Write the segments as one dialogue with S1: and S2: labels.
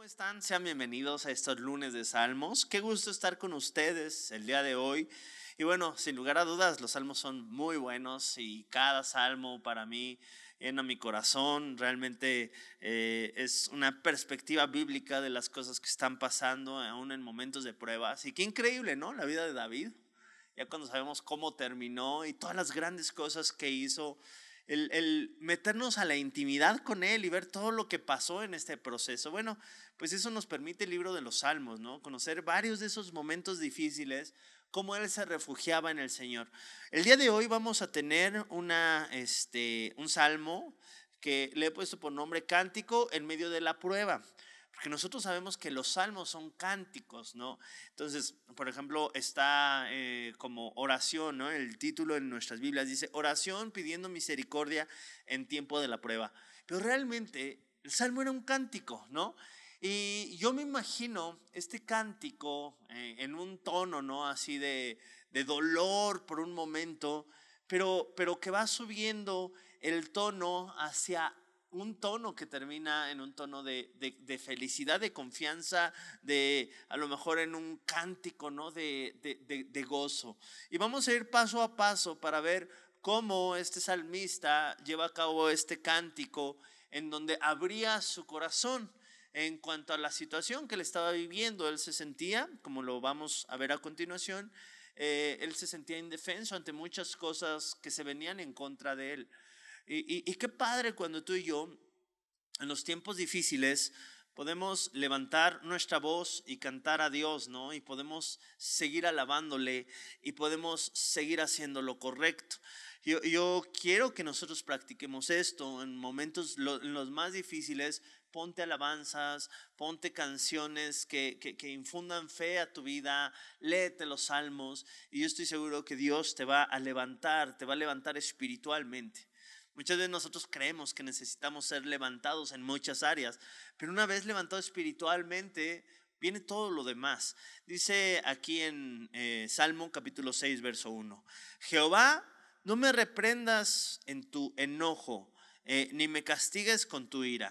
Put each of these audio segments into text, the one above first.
S1: ¿Cómo están? Sean bienvenidos a estos lunes de Salmos. Qué gusto estar con ustedes el día de hoy. Y bueno, sin lugar a dudas, los salmos son muy buenos y cada salmo para mí llena mi corazón. Realmente eh, es una perspectiva bíblica de las cosas que están pasando aún en momentos de pruebas. Y qué increíble, ¿no? La vida de David. Ya cuando sabemos cómo terminó y todas las grandes cosas que hizo el, meternos a la intimidad con Él y ver todo lo que pasó en este proceso. Bueno, pues eso nos permite el libro de los Salmos, ¿no? Conocer varios de esos momentos difíciles, cómo Él se refugiaba en el Señor. El día de hoy vamos a tener una, este, un salmo que le he puesto por nombre Cántico en medio de la prueba. Porque nosotros sabemos que los salmos son cánticos, ¿no? Entonces, por ejemplo, está eh, como oración, ¿no? El título en nuestras Biblias dice, oración pidiendo misericordia en tiempo de la prueba. Pero realmente el salmo era un cántico, ¿no? Y yo me imagino este cántico eh, en un tono, ¿no? Así de, de dolor por un momento, pero, pero que va subiendo el tono hacia un tono que termina en un tono de, felicidad, de confianza, de a lo mejor en un cántico, ¿no? De, gozo. Y vamos a ir paso a paso para ver cómo este salmista lleva a cabo este cántico en donde abría su corazón en cuanto a la situación que le estaba viviendo. Él se sentía, como lo vamos a ver a continuación, eh, él se sentía indefenso ante muchas cosas que se venían en contra de él. Y, qué padre cuando tú y yo, en los tiempos difíciles, podemos levantar nuestra voz y cantar a Dios, ¿no? Y podemos seguir alabándole y podemos seguir haciendo lo correcto. Yo, quiero que nosotros practiquemos esto en momentos los más difíciles. Ponte alabanzas, ponte canciones que, que infundan fe a tu vida, léete los salmos y yo estoy seguro que Dios te va a levantar, te va a levantar espiritualmente. Muchas veces nosotros creemos que necesitamos ser levantados en muchas áreas, pero una vez levantado espiritualmente, viene todo lo demás. Dice aquí en eh, Salmo capítulo 6, verso 1, Jehová, no me reprendas en tu enojo, eh, ni me castigues con tu ira.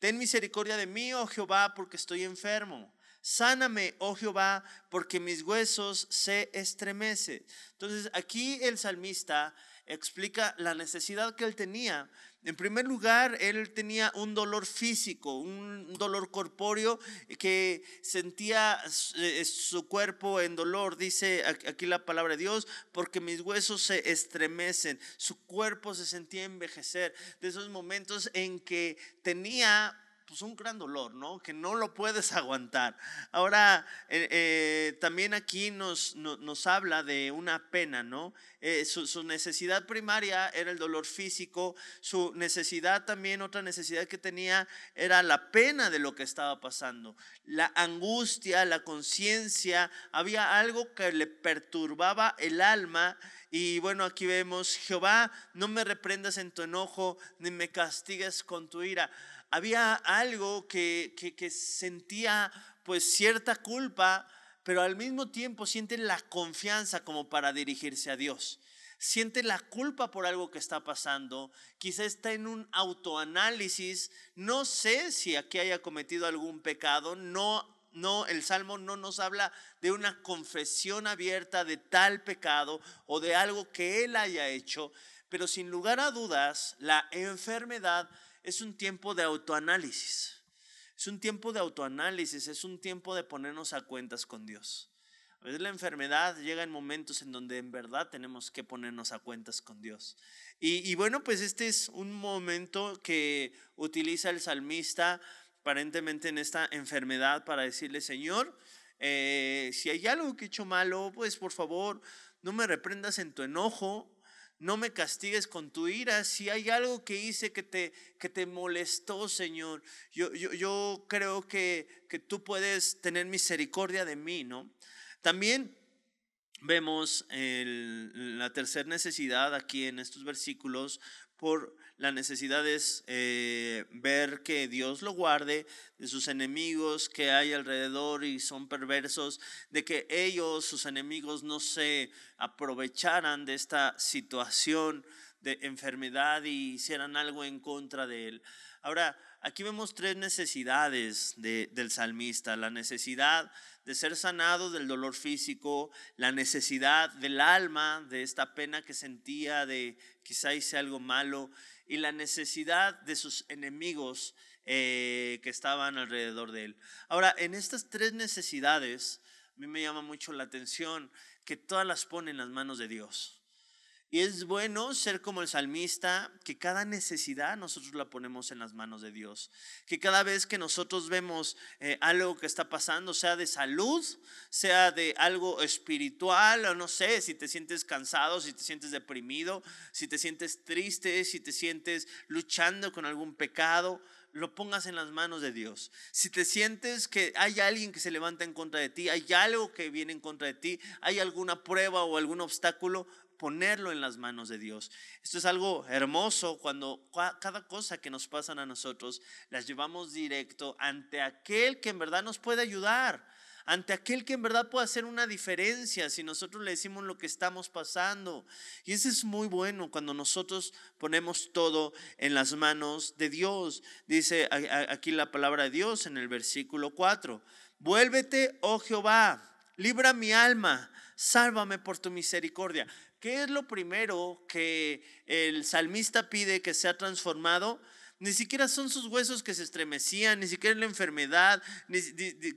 S1: Ten misericordia de mí, oh Jehová, porque estoy enfermo. Sáname, oh Jehová, porque mis huesos se estremecen. Entonces aquí el salmista explica la necesidad que él tenía. En primer lugar, él tenía un dolor físico, un dolor corpóreo que sentía eh, su cuerpo en dolor, dice aquí la palabra de Dios, porque mis huesos se estremecen, su cuerpo se sentía envejecer, de esos momentos en que tenía pues un gran dolor, ¿no? Que no lo puedes aguantar. Ahora, eh, eh, también aquí nos, nos, habla de una pena, ¿no? Eh, su, su, necesidad primaria era el dolor físico, su necesidad también, otra necesidad que tenía era la pena de lo que estaba pasando, la angustia, la conciencia, había algo que le perturbaba el alma. Y bueno, aquí vemos, Jehová, no me reprendas en tu enojo, ni me castigues con tu ira había algo que, sentía pues cierta culpa, pero al mismo tiempo siente la confianza como para dirigirse a Dios siente la culpa por algo que está pasando, quizá está en un autoanálisis, no sé si aquí haya cometido algún pecado, no no el salmo no nos habla de una confesión abierta de tal pecado o de algo que él haya hecho, pero sin lugar a dudas la enfermedad es un tiempo de autoanálisis. Es un tiempo de autoanálisis, es un tiempo de ponernos a cuentas con Dios. A veces la enfermedad llega en momentos en donde en verdad tenemos que ponernos a cuentas con Dios. Y, bueno, pues este es un momento que utiliza el salmista aparentemente en esta enfermedad para decirle, Señor, eh, si hay algo que he hecho malo, pues por favor, no me reprendas en tu enojo, no me castigues con tu ira. Si hay algo que hice que te, que te molestó, Señor, yo, yo, yo creo que, que tú puedes tener misericordia de mí, ¿no? También vemos la tercera necesidad aquí en estos versículos por la necesidad es eh, ver que Dios lo guarde de sus enemigos que hay alrededor y son perversos, de que ellos, sus enemigos, no se aprovecharan de esta situación de enfermedad y hicieran algo en contra de él. Ahora, aquí vemos tres necesidades del salmista. La necesidad de ser sanado del dolor físico, la necesidad del alma, de esta pena que sentía, de quizá hice algo malo, y la necesidad de sus enemigos eh, que estaban alrededor de él. Ahora, en estas tres necesidades, a mí me llama mucho la atención que todas las pone en las manos de Dios. Y es bueno ser como el salmista, que cada necesidad nosotros la ponemos en las manos de Dios. Que cada vez que nosotros vemos eh, algo que está pasando, sea de salud, sea de algo espiritual, o no sé, si te sientes cansado, si te sientes deprimido, si te sientes triste, si te sientes luchando con algún pecado, lo pongas en las manos de Dios. Si te sientes que hay alguien que se levanta en contra de ti, hay algo que viene en contra de ti, hay alguna prueba o algún obstáculo, ponerlo en las manos de Dios. Esto es algo hermoso cuando cada cosa que nos pasan a nosotros las llevamos directo ante aquel que en verdad nos puede ayudar ante aquel que en verdad puede hacer una diferencia si nosotros le decimos lo que estamos pasando. Y eso es muy bueno cuando nosotros ponemos todo en las manos de Dios. Dice aquí la palabra de Dios en el versículo 4. Vuélvete, oh Jehová, libra mi alma, sálvame por tu misericordia. ¿Qué es lo primero que el salmista pide que sea transformado? ni siquiera son sus huesos que se estremecían, ni siquiera la enfermedad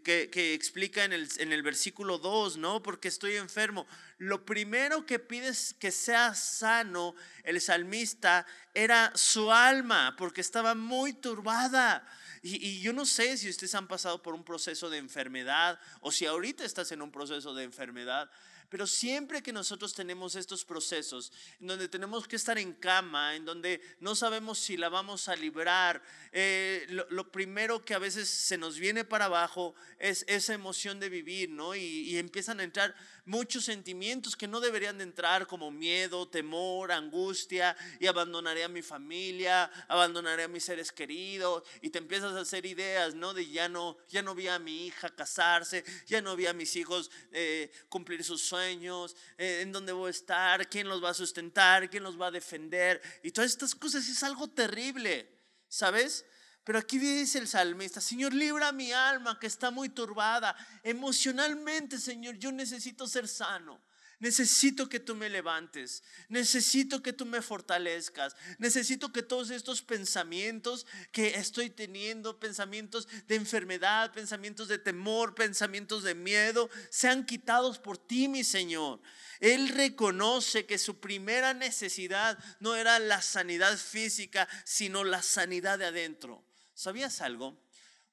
S1: que, explica en el, versículo 2, ¿no? Porque estoy enfermo. Lo primero que pides que sea sano el salmista era su alma, porque estaba muy turbada. Y, y, yo no sé si ustedes han pasado por un proceso de enfermedad o si ahorita estás en un proceso de enfermedad, pero siempre que nosotros tenemos estos procesos, en donde tenemos que estar en cama, en donde no sabemos si la vamos a librar, eh, lo, primero que a veces se nos viene para abajo es esa emoción de vivir, ¿no? Y, empiezan a entrar muchos sentimientos que no deberían de entrar, como miedo, temor, angustia, y abandonaré a mi familia, abandonaré a mis seres queridos, y te empiezas a hacer ideas, ¿no? De ya no, ya no vi a mi hija casarse, ya no vi a mis hijos eh, cumplir sus sueños eh, en dónde voy a estar, quién los va a sustentar, quién los va a defender. Y todas estas cosas es algo terrible, ¿sabes? Pero aquí dice el salmista, Señor, libra mi alma que está muy turbada. Emocionalmente, Señor, yo necesito ser sano. Necesito que tú me levantes, necesito que tú me fortalezcas, necesito que todos estos pensamientos que estoy teniendo, pensamientos de enfermedad, pensamientos de temor, pensamientos de miedo, sean quitados por ti, mi Señor. Él reconoce que su primera necesidad no era la sanidad física, sino la sanidad de adentro. ¿Sabías algo?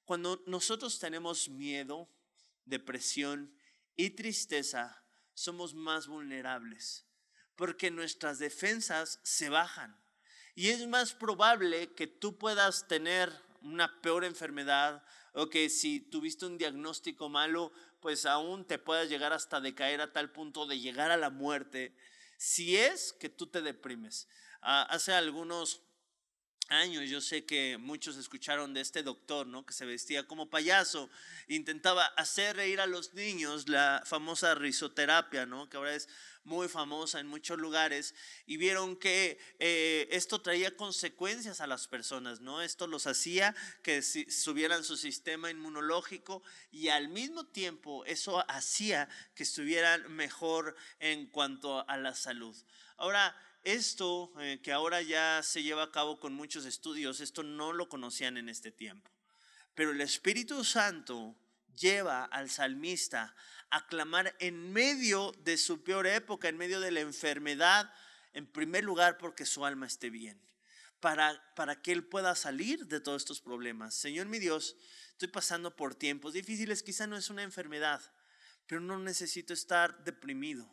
S1: Cuando nosotros tenemos miedo, depresión y tristeza, somos más vulnerables, porque nuestras defensas se bajan. Y es más probable que tú puedas tener una peor enfermedad o que si tuviste un diagnóstico malo, pues aún te puedas llegar hasta decaer a tal punto de llegar a la muerte, si es que tú te deprimes. Ah, hace algunos años yo sé que muchos escucharon de este doctor, ¿no? Que se vestía como payaso, intentaba hacer reír a los niños, la famosa risoterapia, ¿no? Que ahora es muy famosa en muchos lugares y vieron que eh, esto traía consecuencias a las personas, ¿no? Esto los hacía que subieran su sistema inmunológico y al mismo tiempo eso hacía que estuvieran mejor en cuanto a la salud. Ahora, esto eh, que ahora ya se lleva a cabo con muchos estudios, esto no lo conocían en este tiempo. Pero el Espíritu Santo lleva al salmista a clamar en medio de su peor época, en medio de la enfermedad, en primer lugar porque su alma esté bien, para, para que él pueda salir de todos estos problemas. Señor mi Dios, estoy pasando por tiempos difíciles, quizá no es una enfermedad, pero no necesito estar deprimido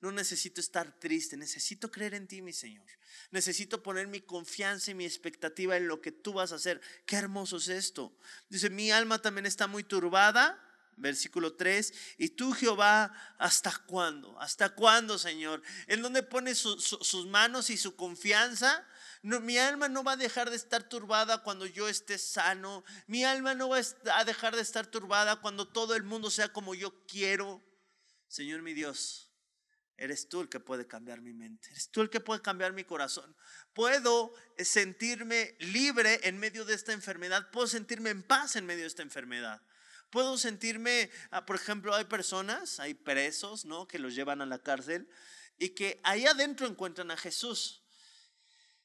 S1: no necesito estar triste, necesito creer en ti, mi Señor. Necesito poner mi confianza y mi expectativa en lo que tú vas a hacer. Qué hermoso es esto. Dice, mi alma también está muy turbada. Versículo 3, y tú Jehová, ¿hasta cuándo? ¿Hasta cuándo, Señor? En donde pone sus manos y su confianza, mi alma no va a dejar de estar turbada cuando yo esté sano. Mi alma no va a dejar de estar turbada cuando todo el mundo sea como yo quiero. Señor mi Dios, Eres tú el que puede cambiar mi mente. Eres tú el que puede cambiar mi corazón. Puedo sentirme libre en medio de esta enfermedad. Puedo sentirme en paz en medio de esta enfermedad. Puedo sentirme, ah, por ejemplo, hay personas, hay presos, ¿no? Que los llevan a la cárcel y que ahí adentro encuentran a Jesús.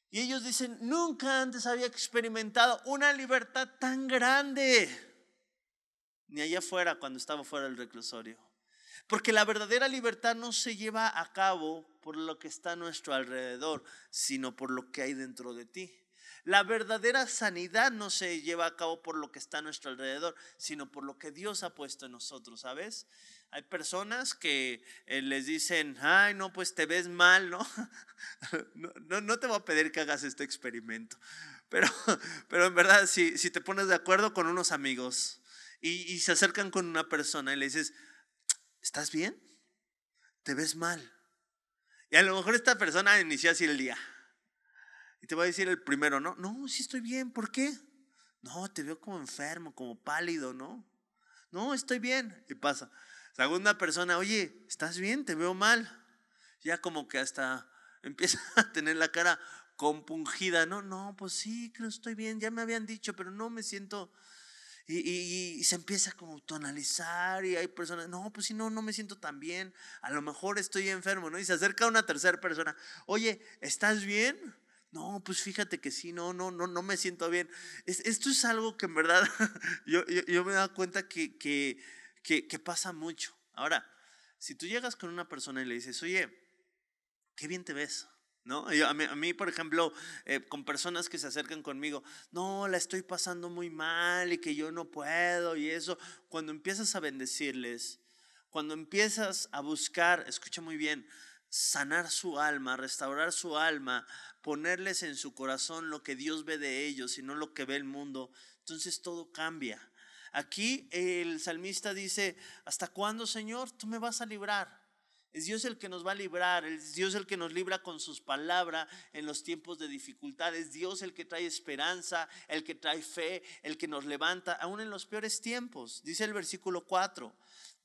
S1: Y ellos dicen, nunca antes había experimentado una libertad tan grande. Ni allá afuera, cuando estaba fuera del reclusorio. Porque la verdadera libertad no se lleva a cabo por lo que está a nuestro alrededor, sino por lo que hay dentro de ti. La verdadera sanidad no se lleva a cabo por lo que está a nuestro alrededor, sino por lo que Dios ha puesto en nosotros, ¿sabes? Hay personas que eh, les dicen, ay, no, pues te ves mal, ¿no? ¿no? te voy a pedir que hagas este experimento, pero, pero en verdad, si, si te pones de acuerdo con unos amigos y se acercan con una persona y le dices, ¿Estás bien? Te ves mal. Y a lo mejor esta persona inició así el día. Y te va a decir el primero, no, no, sí estoy bien, ¿por qué? No, te veo como enfermo, como pálido, ¿no? No, estoy bien. Y pasa. Segunda persona, oye, ¿estás bien? Te veo mal. Ya como que hasta empieza a tener la cara compungida, ¿no? No, pues sí, creo que estoy bien, ya me habían dicho, pero no me siento y, se empieza como a tonalizar y hay personas, no, pues si no, no me siento tan bien, a lo mejor estoy enfermo, ¿no? Y se acerca una tercera persona, oye, ¿estás bien? No, pues fíjate que sí, no, no, no, no me siento bien. esto es algo que en verdad yo, me he dado cuenta que pasa mucho. Ahora, si tú llegas con una persona y le dices, oye, qué bien te ves, ¿no? a, mí, por ejemplo, eh, con personas que se acercan conmigo, no, la estoy pasando muy mal y que yo no puedo y eso, cuando empiezas a bendecirles, cuando empiezas a buscar, escucha muy bien, sanar su alma, restaurar su alma, ponerles en su corazón lo que Dios ve de ellos y no lo que ve el mundo, entonces todo cambia. Aquí el salmista dice, ¿hasta cuándo, Señor, tú me vas a librar? Es Dios el que nos va a librar, es Dios el que nos libra con sus palabras en los tiempos de dificultad, es Dios el que trae esperanza, el que trae fe, el que nos levanta, aún en los peores tiempos. Dice el versículo 4,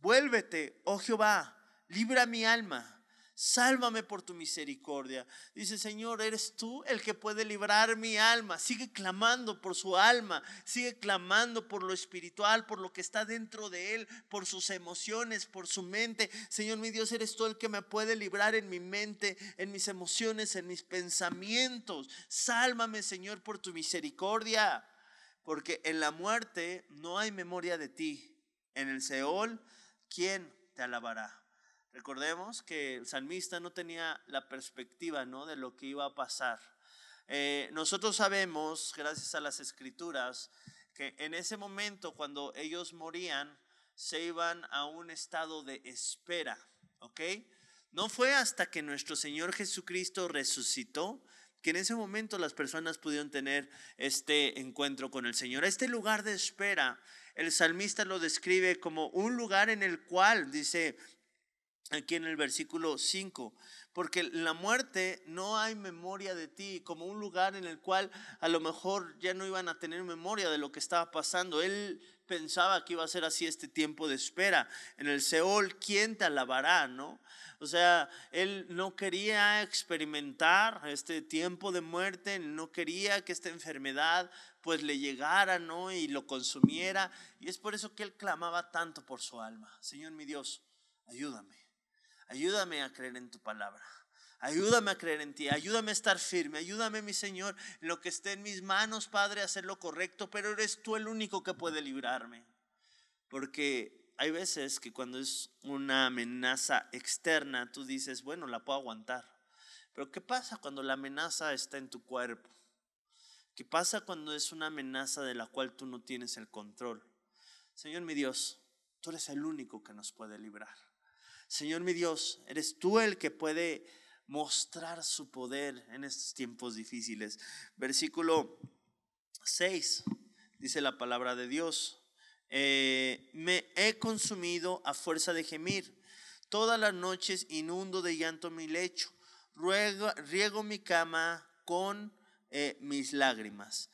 S1: vuélvete, oh Jehová, libra mi alma sálvame por tu misericordia. Dice, Señor, eres tú el que puede librar mi alma. Sigue clamando por su alma, sigue clamando por lo espiritual, por lo que está dentro de él, por sus emociones, por su mente. Señor, mi Dios, eres tú el que me puede librar en mi mente, en mis emociones, en mis pensamientos. Sálvame, Señor, por tu misericordia. Porque en la muerte no hay memoria de ti. En el Seol, ¿quién te alabará? Recordemos que el salmista no tenía la perspectiva ¿no? de lo que iba a pasar. Eh, nosotros sabemos, gracias a las escrituras, que en ese momento cuando ellos morían, se iban a un estado de espera, ¿ok? No fue hasta que nuestro Señor Jesucristo resucitó que en ese momento las personas pudieron tener este encuentro con el Señor. Este lugar de espera, el salmista lo describe como un lugar en el cual, dice, aquí en el versículo 5, porque la muerte no hay memoria de ti, como un lugar en el cual a lo mejor ya no iban a tener memoria de lo que estaba pasando. Él pensaba que iba a ser así este tiempo de espera. En el Seol, ¿quién te alabará, no? O sea, él no quería experimentar este tiempo de muerte, no quería que esta enfermedad pues le llegara, ¿no? Y lo consumiera. Y es por eso que él clamaba tanto por su alma. Señor mi Dios, ayúdame Ayúdame a creer en tu palabra. Ayúdame a creer en ti, ayúdame a estar firme, ayúdame mi Señor, lo que esté en mis manos, Padre, a hacer lo correcto, pero eres tú el único que puede librarme. Porque hay veces que cuando es una amenaza externa, tú dices, bueno, la puedo aguantar. Pero ¿qué pasa cuando la amenaza está en tu cuerpo? ¿Qué pasa cuando es una amenaza de la cual tú no tienes el control? Señor mi Dios, tú eres el único que nos puede librar. Señor mi Dios, eres tú el que puede mostrar su poder en estos tiempos difíciles. Versículo 6 dice la palabra de Dios. Eh, me he consumido a fuerza de gemir. Todas las noches inundo de llanto mi lecho. riego mi cama con eh, mis lágrimas.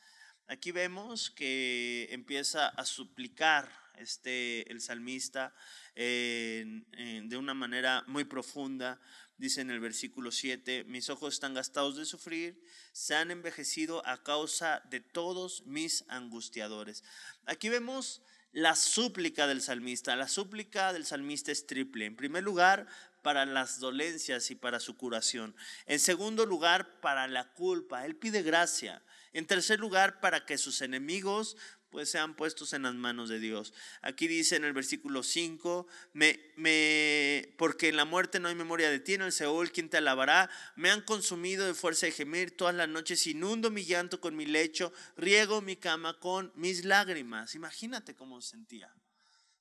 S1: Aquí vemos que empieza a suplicar este, el salmista de una manera muy profunda. Dice en el versículo 7, mis ojos están gastados de sufrir, se han envejecido a causa de todos mis angustiadores. Aquí vemos la súplica del salmista. La súplica del salmista es triple. En primer lugar, para las dolencias y para su curación. En segundo lugar, para la culpa. Él pide gracia. En tercer lugar, para que sus enemigos pues sean puestos en las manos de Dios. Aquí dice en el versículo 5, me, me, porque en la muerte no hay memoria de ti, en el Seúl, ¿quién te alabará? Me han consumido de fuerza de gemir todas las noches, inundo mi llanto con mi lecho, riego mi cama con mis lágrimas. Imagínate cómo sentía.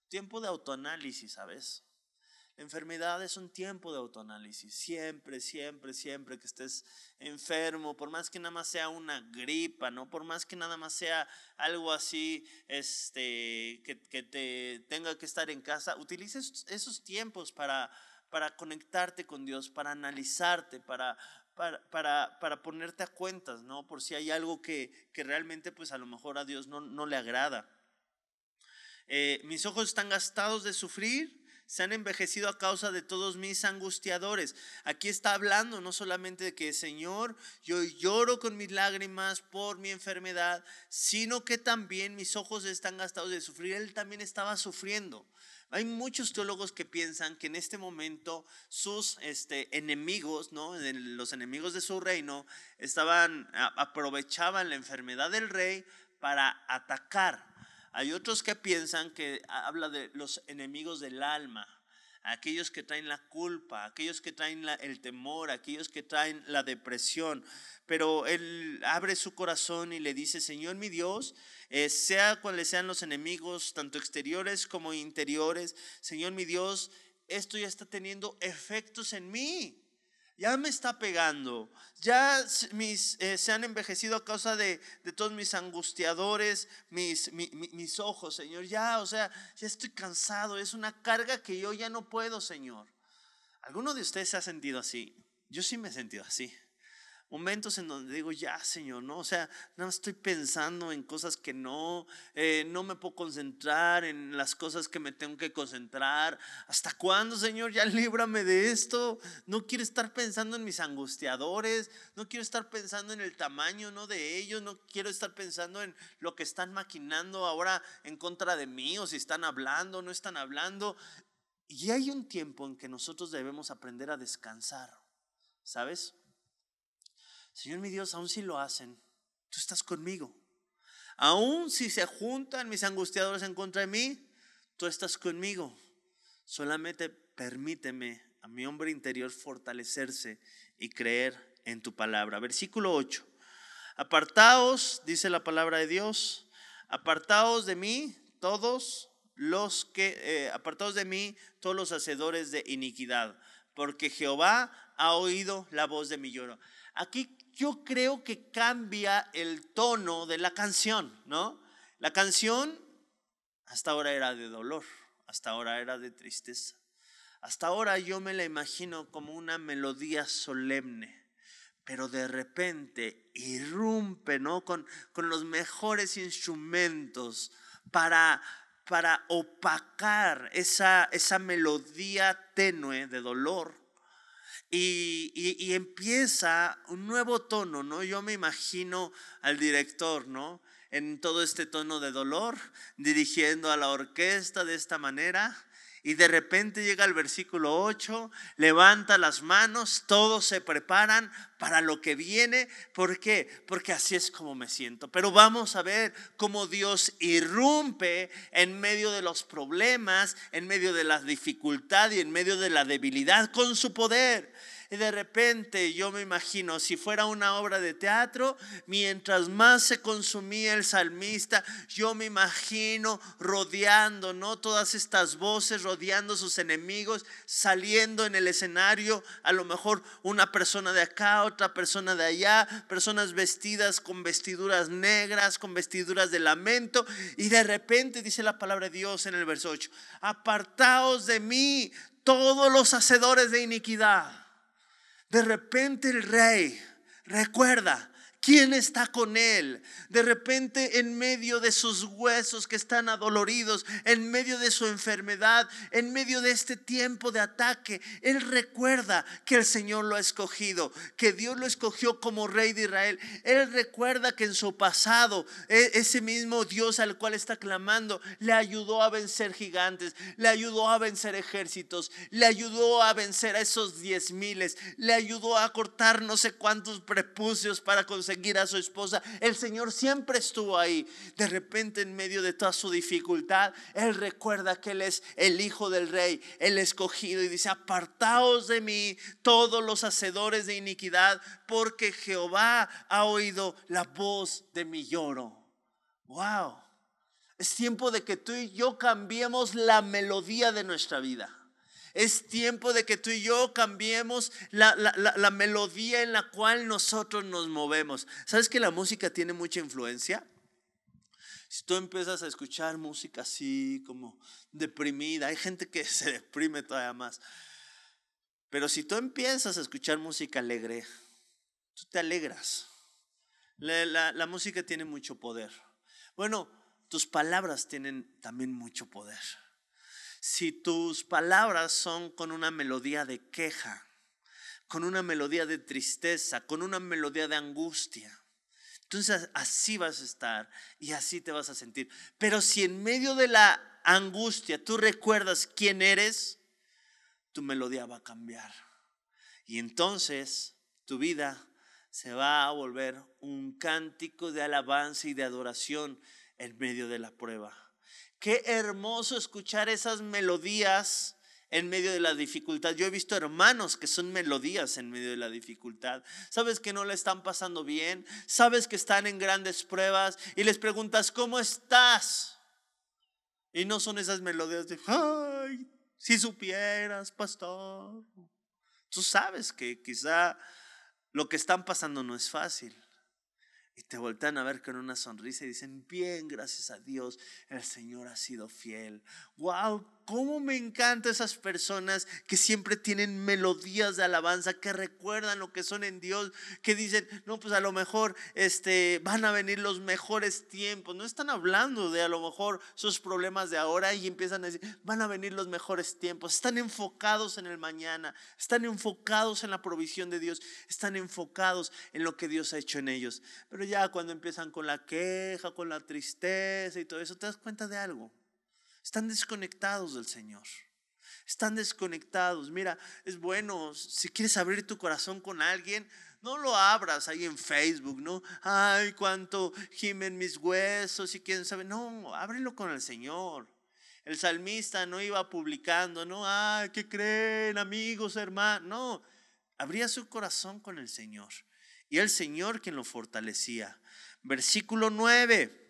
S1: Tiempo de autoanálisis, ¿sabes? Enfermedad es un tiempo de autoanálisis. Siempre, siempre, siempre que estés enfermo, por más que nada más sea una gripa, ¿no? Por más que nada más sea algo así, este, que, te tenga que estar en casa, utilices esos tiempos para, para conectarte con Dios, para analizarte, para, para, para, ponerte a cuentas, ¿no? Por si hay algo que, que realmente, pues a lo mejor a Dios no, no le agrada. Eh, mis ojos están gastados de sufrir se han envejecido a causa de todos mis angustiadores. Aquí está hablando no solamente de que, Señor, yo lloro con mis lágrimas por mi enfermedad, sino que también mis ojos están gastados de sufrir. Él también estaba sufriendo. Hay muchos teólogos que piensan que en este momento sus este, enemigos, ¿no? los enemigos de su reino, estaban, aprovechaban la enfermedad del rey para atacar hay otros que piensan que habla de los enemigos del alma, aquellos que traen la culpa, aquellos que traen el temor, aquellos que traen la depresión. Pero él abre su corazón y le dice, Señor mi Dios, eh, sea cuales sean los enemigos, tanto exteriores como interiores, Señor mi Dios, esto ya está teniendo efectos en mí ya me está pegando, ya mis, eh, se han envejecido a causa de, todos mis angustiadores, mis, mis ojos, Señor, ya, o sea, ya estoy cansado, es una carga que yo ya no puedo, Señor. ¿Alguno de ustedes se ha sentido así? Yo sí me he sentido así momentos en donde digo, ya, Señor, ¿no? O sea, no estoy pensando en cosas que no, eh, no me puedo concentrar en las cosas que me tengo que concentrar. ¿Hasta cuándo, Señor? Ya líbrame de esto. No quiero estar pensando en mis angustiadores, no quiero estar pensando en el tamaño, ¿no? De ellos, no quiero estar pensando en lo que están maquinando ahora en contra de mí o si están hablando no están hablando. Y hay un tiempo en que nosotros debemos aprender a descansar, ¿sabes? Señor mi Dios, aun si lo hacen, tú estás conmigo. Aun si se juntan mis angustiadores en contra de mí, tú estás conmigo. Solamente permíteme a mi hombre interior fortalecerse y creer en tu palabra. Versículo 8. Apartaos, dice la palabra de Dios, apartaos de mí todos los que, eh, apartaos de mí todos los hacedores de iniquidad, porque Jehová ha oído la voz de mi lloro. Aquí yo creo que cambia el tono de la canción, ¿no? La canción hasta ahora era de dolor, hasta ahora era de tristeza. Hasta ahora yo me la imagino como una melodía solemne, pero de repente irrumpe, ¿no? Con, los mejores instrumentos para, opacar esa melodía tenue de dolor y, empieza un nuevo tono, ¿no? Yo me imagino al director, ¿no? En todo este tono de dolor, dirigiendo a la orquesta de esta manera y de repente llega el versículo 8, levanta las manos, todos se preparan para lo que viene. ¿Por qué? Porque así es como me siento. Pero vamos a ver cómo Dios irrumpe en medio de los problemas, en medio de la dificultad y en medio de la debilidad con su poder. Y de repente yo me imagino, si fuera una obra de teatro, mientras más se consumía el salmista, yo me imagino rodeando, ¿no? Todas estas voces rodeando sus enemigos, saliendo en el escenario, a lo mejor una persona de acá, otra persona de allá, personas vestidas con vestiduras negras, con vestiduras de lamento. Y de repente dice la palabra de Dios en el verso 8, apartaos de mí todos los hacedores de iniquidad. De repente el rey recuerda ¿Quién está con él? De repente en medio de sus huesos que están adoloridos, en medio de su enfermedad, en medio de este tiempo de ataque, él recuerda que el Señor lo ha escogido, que Dios lo escogió como rey de Israel. Él recuerda que en su pasado e, ese mismo Dios al cual está clamando le ayudó a vencer gigantes, le ayudó a vencer ejércitos, le ayudó a vencer a esos diez miles, le ayudó a cortar no sé cuántos prepucios para conseguir a su esposa. El Señor siempre estuvo ahí. De repente, en medio de toda su dificultad, Él recuerda que Él es el Hijo del Rey, el escogido, y dice, apartaos de mí todos los hacedores de iniquidad, porque Jehová ha oído la voz de mi lloro. ¡Wow! Es tiempo de que tú y yo cambiemos la melodía de nuestra vida. Es tiempo de que tú y yo cambiemos la, melodía en la cual nosotros nos movemos. ¿Sabes que la música tiene mucha influencia? Si tú empiezas a escuchar música así como deprimida, hay gente que se deprime todavía más. Pero si tú empiezas a escuchar música alegre, tú te alegras. La, la, música tiene mucho poder. Bueno, tus palabras tienen también mucho poder si tus palabras son con una melodía de queja, con una melodía de tristeza, con una melodía de angustia. Entonces así vas a estar y así te vas a sentir. Pero si en medio de la angustia tú recuerdas quién eres, tu melodía va a cambiar. Y entonces tu vida se va a volver un cántico de alabanza y de adoración en medio de la prueba. Qué hermoso escuchar esas melodías en medio de la dificultad. Yo he visto hermanos que son melodías en medio de la dificultad. Sabes que no le están pasando bien, sabes que están en grandes pruebas y les preguntas, ¿cómo estás? Y no son esas melodías de, ay, si supieras, pastor. Tú sabes que quizá lo que están pasando no es fácil. Y te voltean a ver con una sonrisa y dicen, bien, gracias a Dios, el Señor ha sido fiel. ¡Wow! cómo me encantan esas personas que siempre tienen melodías de alabanza, que recuerdan lo que son en Dios, que dicen, no, pues a lo mejor este, van a venir los mejores tiempos. No están hablando de a lo mejor sus problemas de ahora y empiezan a decir, van a venir los mejores tiempos. Están enfocados en el mañana, están enfocados en la provisión de Dios, están enfocados en lo que Dios ha hecho en ellos. Pero ya cuando empiezan con la queja, con la tristeza y todo eso, te das cuenta de algo están desconectados del Señor. Están desconectados. Mira, es bueno, si quieres abrir tu corazón con alguien, no lo abras ahí en Facebook, ¿no? Ay, cuánto gimen mis huesos y quién sabe. No, ábrelo con el Señor. El salmista no iba publicando, ¿no? Ay, ¿qué creen, amigos, hermanos? No, abría su corazón con el Señor. Y el Señor quien lo fortalecía. Versículo 9.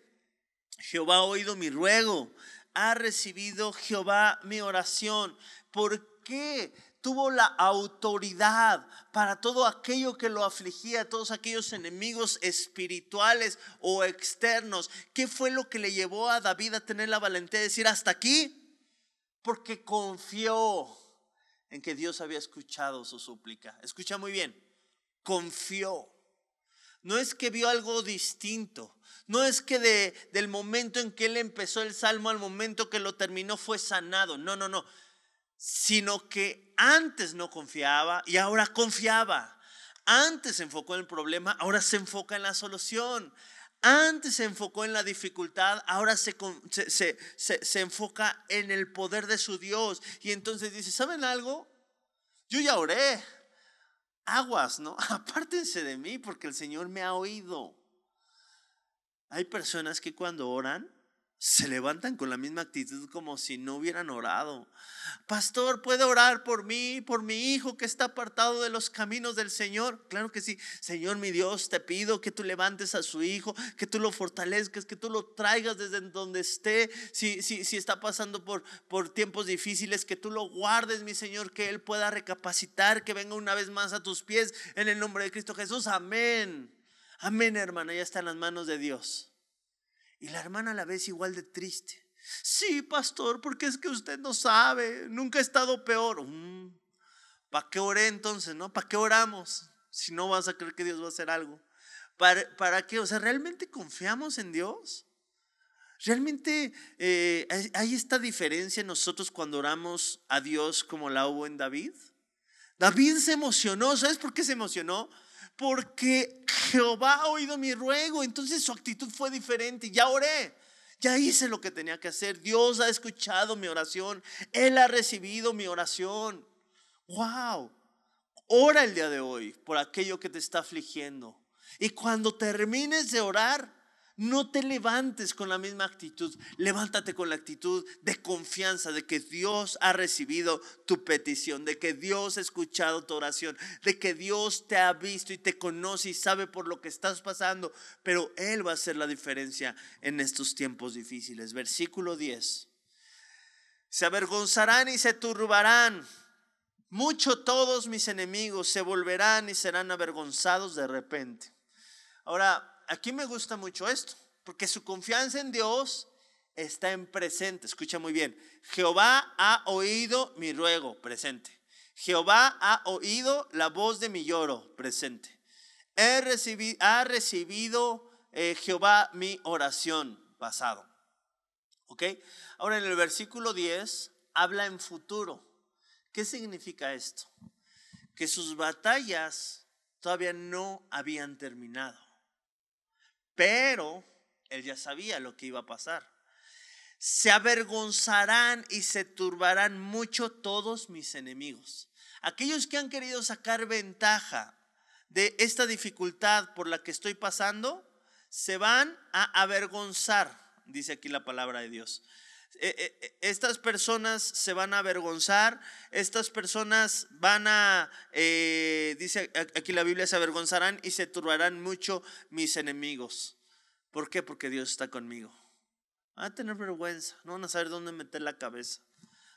S1: Jehová ha oído mi ruego, ha recibido Jehová mi oración? ¿Por qué tuvo la autoridad para todo aquello que lo afligía, todos aquellos enemigos espirituales o externos? ¿Qué fue lo que le llevó a David a tener la valentía de decir hasta aquí? Porque confió en que Dios había escuchado su súplica. Escucha muy bien, confió. No es que vio algo distinto. No es que del momento en que él empezó el salmo al momento que lo terminó fue sanado. No, no, no. Sino que antes no confiaba y ahora confiaba. Antes se enfocó en el problema, ahora se enfoca en la solución. Antes se enfocó en la dificultad, ahora se, se, se, se enfoca en el poder de su Dios. Y entonces dice, ¿saben algo? Yo ya oré aguas, ¿no? Apártense de mí porque el Señor me ha oído. Hay personas que cuando oran se levantan con la misma actitud como si no hubieran orado. Pastor, ¿puede orar por mí, por mi hijo que está apartado de los caminos del Señor? Claro que sí. Señor, mi Dios, te pido que tú levantes a su hijo, que tú lo fortalezcas, que tú lo traigas desde donde esté. Si, si, si está pasando por, por tiempos difíciles, que tú lo guardes, mi Señor, que él pueda recapacitar, que venga una vez más a tus pies en el nombre de Cristo Jesús. Amén. Amén, hermana, ya está en las manos de Dios. Y la hermana la ves igual de triste. Sí, pastor, porque es que usted no sabe, nunca ha estado peor. Mm, ¿Para qué oré entonces, no? ¿Para qué oramos si no vas a creer que Dios va a hacer algo? ¿Para, para qué? O sea, ¿realmente confiamos en Dios? Realmente eh, hay esta diferencia en nosotros cuando oramos a Dios como la hubo en David. David se emocionó, ¿sabes por qué se emocionó? porque Jehová ha oído mi ruego. Entonces su actitud fue diferente. Ya oré, ya hice lo que tenía que hacer. Dios ha escuchado mi oración. Él ha recibido mi oración. ¡Wow! Ora el día de hoy por aquello que te está afligiendo. Y cuando termines de orar, no te levantes con la misma actitud, levántate con la actitud de confianza, de que Dios ha recibido tu petición, de que Dios ha escuchado tu oración, de que Dios te ha visto y te conoce y sabe por lo que estás pasando, pero Él va a hacer la diferencia en estos tiempos difíciles. Versículo 10. Se avergonzarán y se turbarán. Mucho todos mis enemigos se volverán y serán avergonzados de repente. Ahora, aquí me gusta mucho esto, porque su confianza en Dios está en presente. Escucha muy bien. Jehová ha oído mi ruego, presente. Jehová ha oído la voz de mi lloro, presente. ha recibido eh, Jehová mi oración, pasado. ¿Ok? Ahora en el versículo 10 habla en futuro. ¿Qué significa esto? Que sus batallas todavía no habían terminado. Pero él ya sabía lo que iba a pasar. Se avergonzarán y se turbarán mucho todos mis enemigos. Aquellos que han querido sacar ventaja de esta dificultad por la que estoy pasando, se van a avergonzar, dice aquí la palabra de Dios. E, e, e, estas personas se van a avergonzar, estas personas van a, eh, dice aquí la Biblia, se avergonzarán y se turbarán mucho mis enemigos. ¿Por qué? Porque Dios está conmigo. Van a tener vergüenza, no van a saber dónde meter la cabeza.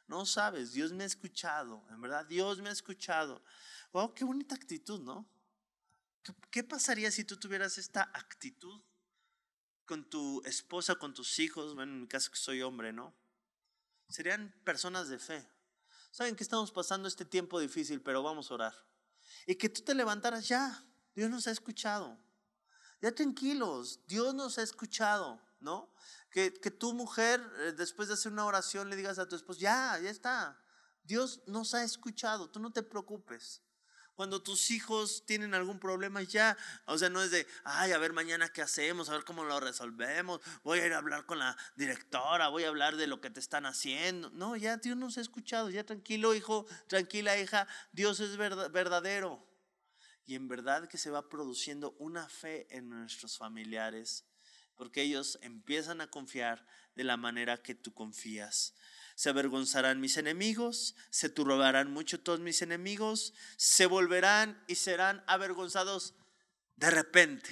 S1: No sabes, Dios me ha escuchado, en verdad, Dios me ha escuchado. Wow, qué bonita actitud, ¿no? ¿Qué pasaría si tú tuvieras esta actitud? con tu esposa, con tus hijos, en mi caso que soy hombre, ¿no? Serían personas de fe. Saben que estamos pasando este tiempo difícil, pero vamos a orar. Y que tú te levantaras ya. Dios nos ha escuchado. Ya tranquilos, Dios nos ha escuchado, ¿no? Que, que tu mujer, eh, después de hacer una oración, le digas a tu esposo, ya, ya está. Dios nos ha escuchado, tú no te preocupes. Cuando tus hijos tienen algún problema ya, o sea, no es de, ay, a ver mañana qué hacemos, a ver cómo lo resolvemos, voy a ir a hablar con la directora, voy a hablar de lo que te están haciendo. No, ya Dios nos ha escuchado, ya tranquilo hijo, tranquila hija, Dios es verdadero. Y en verdad que se va produciendo una fe en nuestros familiares, porque ellos empiezan a confiar de la manera que tú confías. Se avergonzarán mis enemigos, se turbarán mucho todos mis enemigos, se volverán y serán avergonzados de repente.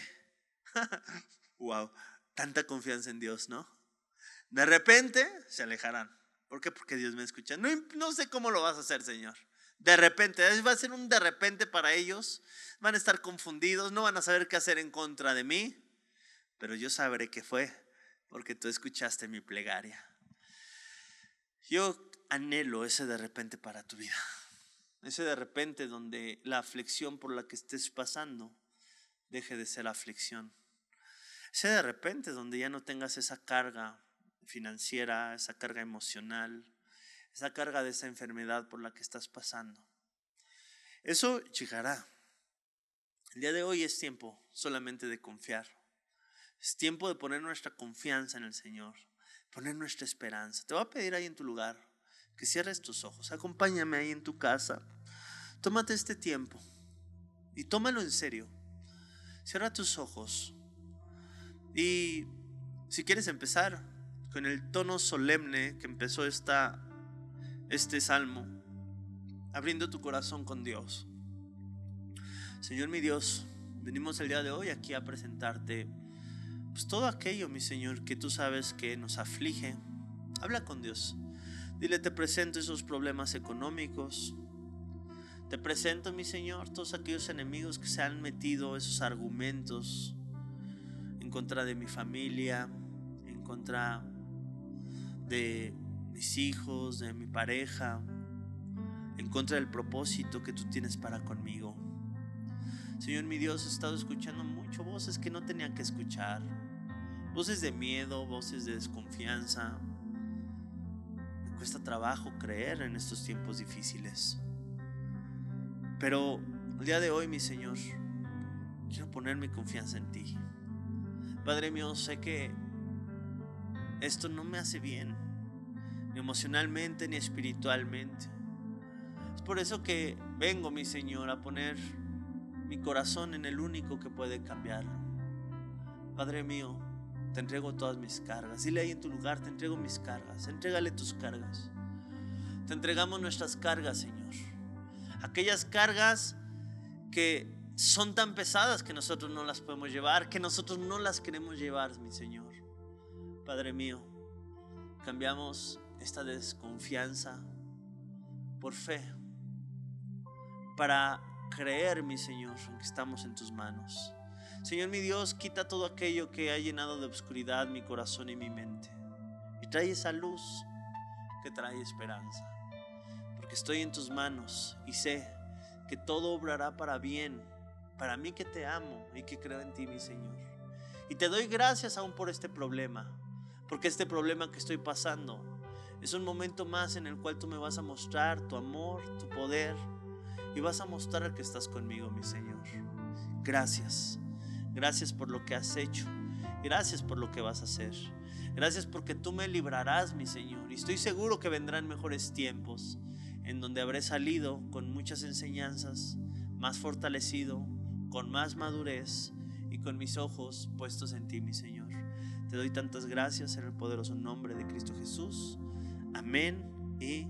S1: wow, tanta confianza en Dios, ¿no? De repente se alejarán. ¿Por qué? Porque Dios me escucha. No, no sé cómo lo vas a hacer, Señor. De repente, va a ser un de repente para ellos. Van a estar confundidos, no van a saber qué hacer en contra de mí, pero yo sabré qué fue porque tú escuchaste mi plegaria. Yo anhelo ese de repente para tu vida. Ese de repente donde la aflicción por la que estés pasando deje de ser aflicción. Ese de repente donde ya no tengas esa carga financiera, esa carga emocional, esa carga de esa enfermedad por la que estás pasando. Eso llegará. El día de hoy es tiempo solamente de confiar. Es tiempo de poner nuestra confianza en el Señor poner nuestra esperanza. Te voy a pedir ahí en tu lugar que cierres tus ojos. Acompáñame ahí en tu casa. Tómate este tiempo y tómalo en serio. Cierra tus ojos. Y si quieres empezar con el tono solemne que empezó esta, este salmo, abriendo tu corazón con Dios. Señor mi Dios, venimos el día de hoy aquí a presentarte pues todo aquello, mi Señor, que tú sabes que nos aflige, habla con Dios. Dile, te presento esos problemas económicos. Te presento, mi Señor, todos aquellos enemigos que se han metido esos argumentos en contra de mi familia, en contra de mis hijos, de mi pareja, en contra del propósito que tú tienes para conmigo. Señor, mi Dios, he estado escuchando mucho voces que no tenía que escuchar Voces de miedo, voces de desconfianza. Me cuesta trabajo creer en estos tiempos difíciles. Pero el día de hoy, mi Señor, quiero poner mi confianza en ti. Padre mío, sé que esto no me hace bien, ni emocionalmente ni espiritualmente. Es por eso que vengo, mi Señor, a poner mi corazón en el único que puede cambiarlo. Padre mío, te entrego todas mis cargas. Dile ahí en tu lugar, te entrego mis cargas, entrégale tus cargas. Te entregamos nuestras cargas, Señor. Aquellas cargas que son tan pesadas que nosotros no las podemos llevar, que nosotros no las queremos llevar, mi Señor. Padre mío, cambiamos esta desconfianza por fe, para creer, mi Señor, que estamos en tus manos. Señor mi Dios, quita todo aquello que ha llenado de oscuridad mi corazón y mi mente. Y trae esa luz que trae esperanza. Porque estoy en tus manos y sé que todo obrará para bien, para mí que te amo y que creo en ti, mi Señor. Y te doy gracias aún por este problema, porque este problema que estoy pasando es un momento más en el cual tú me vas a mostrar tu amor, tu poder, y vas a mostrar que estás conmigo, mi Señor. Gracias. Gracias por lo que has hecho. Gracias por lo que vas a hacer. Gracias porque tú me librarás, mi Señor. Y estoy seguro que vendrán mejores tiempos en donde habré salido con muchas enseñanzas, más fortalecido, con más madurez y con mis ojos puestos en ti, mi Señor. Te doy tantas gracias en el poderoso nombre de Cristo Jesús. Amén y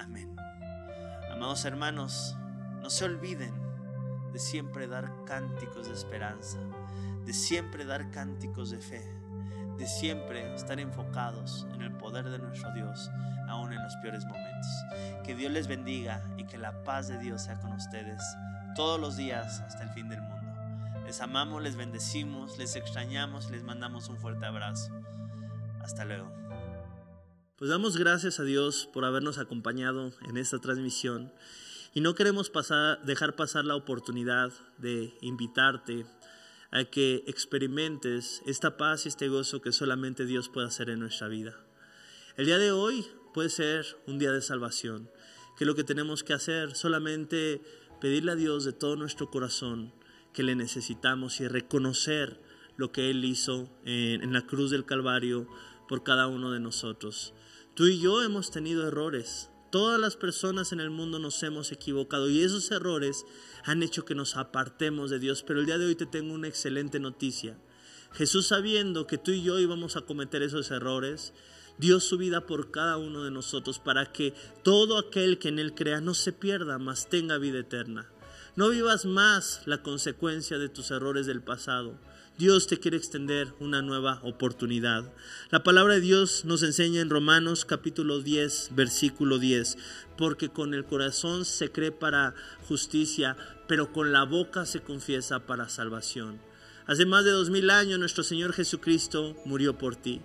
S1: amén. Amados hermanos, no se olviden de siempre dar cánticos de esperanza de siempre dar cánticos de fe, de siempre estar enfocados en el poder de nuestro Dios, aún en los peores momentos. Que Dios les bendiga y que la paz de Dios sea con ustedes todos los días hasta el fin del mundo. Les amamos, les bendecimos, les extrañamos, les mandamos un fuerte abrazo. Hasta luego. Pues damos gracias a Dios por habernos acompañado en esta transmisión y no queremos pasar, dejar pasar la oportunidad de invitarte a que experimentes esta paz y este gozo que solamente Dios puede hacer en nuestra vida. El día de hoy puede ser un día de salvación, que lo que tenemos que hacer solamente pedirle a Dios de todo nuestro corazón que le necesitamos y reconocer lo que Él hizo en la cruz del Calvario por cada uno de nosotros. Tú y yo hemos tenido errores, Todas las personas en el mundo nos hemos equivocado y esos errores han hecho que nos apartemos de Dios. Pero el día de hoy te tengo una excelente noticia. Jesús sabiendo que tú y yo íbamos a cometer esos errores, dio su vida por cada uno de nosotros para que todo aquel que en Él crea no se pierda, mas tenga vida eterna. No vivas más la consecuencia de tus errores del pasado. Dios te quiere extender una nueva oportunidad. La palabra de Dios nos enseña en Romanos capítulo 10, versículo 10, porque con el corazón se cree para justicia, pero con la boca se confiesa para salvación. Hace más de dos mil años nuestro Señor Jesucristo murió por ti.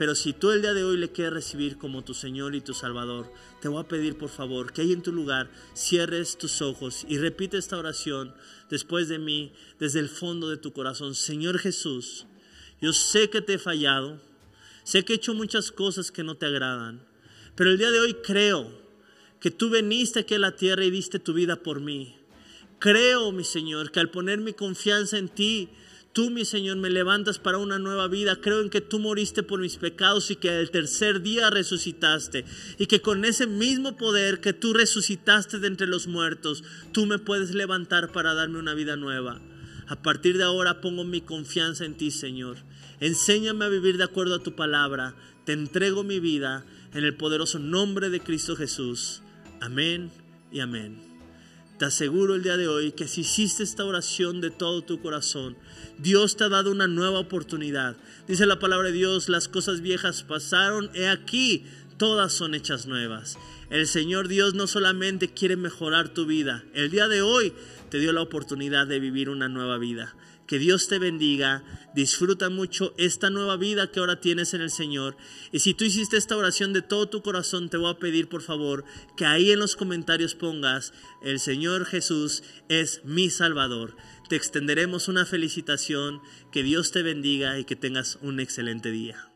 S1: Pero si tú el día de hoy le quieres recibir como tu Señor y tu Salvador, te voy a pedir por favor que ahí en tu lugar cierres tus ojos y repite esta oración después de mí, desde el fondo de tu corazón. Señor Jesús, yo sé que te he fallado, sé que he hecho muchas cosas que no te agradan, pero el día de hoy creo que tú veniste aquí a la tierra y diste tu vida por mí. Creo, mi Señor, que al poner mi confianza en ti, Tú, mi Señor, me levantas para una nueva vida. Creo en que tú moriste por mis pecados y que el tercer día resucitaste. Y que con ese mismo poder que tú resucitaste de entre los muertos, tú me puedes levantar para darme una vida nueva. A partir de ahora pongo mi confianza en ti, Señor. Enséñame a vivir de acuerdo a tu palabra. Te entrego mi vida en el poderoso nombre de Cristo Jesús. Amén y amén. Te aseguro el día de hoy que si hiciste esta oración de todo tu corazón, Dios te ha dado una nueva oportunidad. Dice la palabra de Dios, las cosas viejas pasaron, he aquí, todas son hechas nuevas. El Señor Dios no solamente quiere mejorar tu vida, el día de hoy te dio la oportunidad de vivir una nueva vida que Dios te bendiga, disfruta mucho esta nueva vida que ahora tienes en el Señor. Y si tú hiciste esta oración de todo tu corazón, te voy a pedir por favor que ahí en los comentarios pongas, el Señor Jesús es mi Salvador. Te extenderemos una felicitación, que Dios te bendiga y que tengas un excelente día.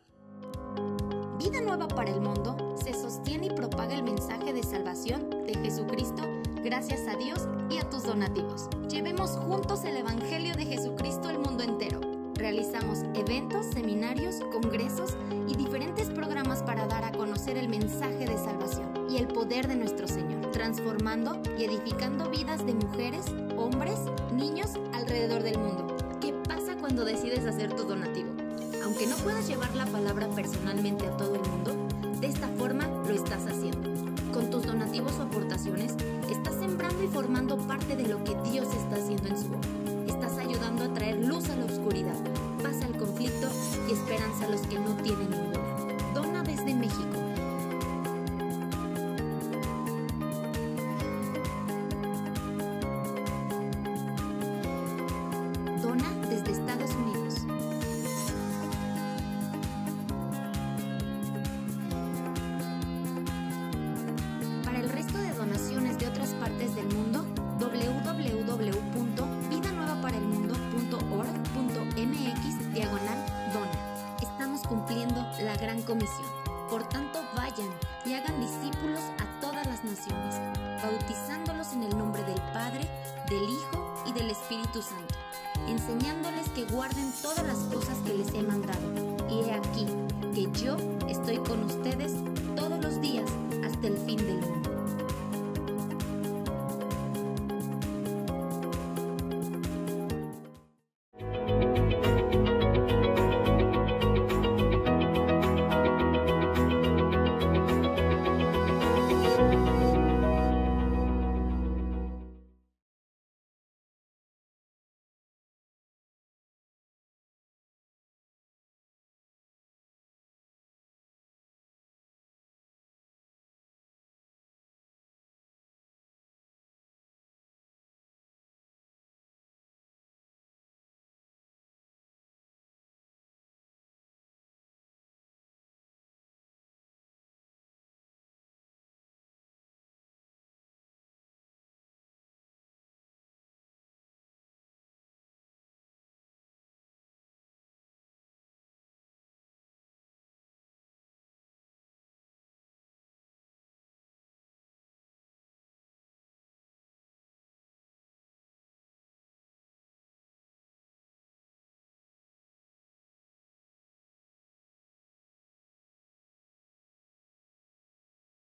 S2: Vida Nueva para el Mundo se sostiene y propaga el mensaje de salvación de Jesucristo gracias a Dios y a tus donativos. Llevemos juntos el Evangelio de Jesucristo al mundo entero. Realizamos eventos, seminarios, congresos y diferentes programas para dar a conocer el mensaje de salvación y el poder de nuestro Señor, transformando y edificando vidas de mujeres, hombres, niños alrededor del mundo. ¿Qué pasa cuando decides hacer tu donativo? Aunque no puedas llevar la palabra personalmente a todo el mundo, de esta forma lo estás haciendo con tus donativos o aportaciones, estás sembrando y formando parte de lo que Dios está haciendo en su obra. Estás ayudando a traer luz a la oscuridad, paz al conflicto y esperanza a los que no tienen ninguna. Dona desde México